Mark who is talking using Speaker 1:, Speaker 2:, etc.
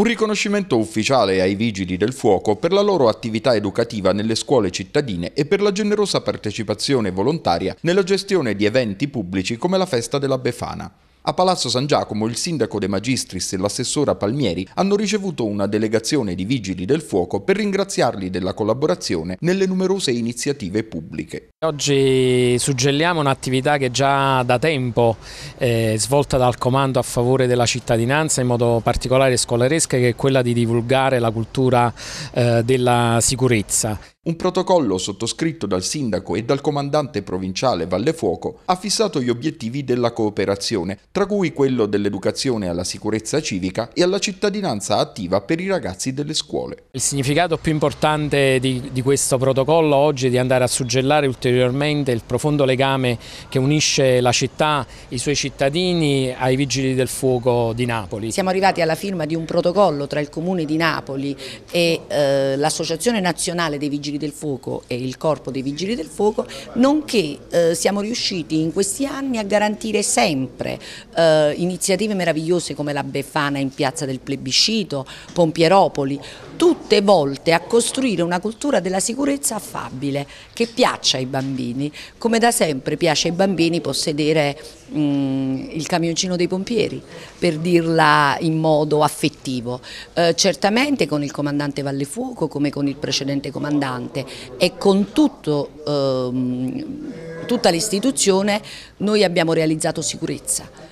Speaker 1: Un riconoscimento ufficiale ai Vigili del Fuoco per la loro attività educativa nelle scuole cittadine e per la generosa partecipazione volontaria nella gestione di eventi pubblici come la Festa della Befana. A Palazzo San Giacomo il sindaco De Magistris e l'assessora Palmieri hanno ricevuto una delegazione di vigili del fuoco per ringraziarli della collaborazione nelle numerose iniziative pubbliche.
Speaker 2: Oggi suggelliamo un'attività che già da tempo è eh, svolta dal comando a favore della cittadinanza, in modo particolare scolaresca, che è quella di divulgare la cultura eh, della sicurezza.
Speaker 1: Un protocollo sottoscritto dal sindaco e dal comandante provinciale Vallefuoco ha fissato gli obiettivi della cooperazione, tra cui quello dell'educazione alla sicurezza civica e alla cittadinanza attiva per i ragazzi delle scuole.
Speaker 2: Il significato più importante di, di questo protocollo oggi è di andare a suggellare ulteriormente ulteriormente il profondo legame che unisce la città, i suoi cittadini ai Vigili del Fuoco di Napoli.
Speaker 3: Siamo arrivati alla firma di un protocollo tra il Comune di Napoli e eh, l'Associazione Nazionale dei Vigili del Fuoco e il Corpo dei Vigili del Fuoco, nonché eh, siamo riusciti in questi anni a garantire sempre eh, iniziative meravigliose come la Befana in Piazza del Plebiscito, Pompieropoli, tutte volte a costruire una cultura della sicurezza affabile che piaccia ai bambini bambini, come da sempre piace ai bambini possedere mh, mm, il camioncino dei pompieri, per dirla in modo affettivo, eh, certamente con il comandante Vallefuoco come con il precedente comandante e con tutto, eh, tutta l'istituzione noi abbiamo realizzato sicurezza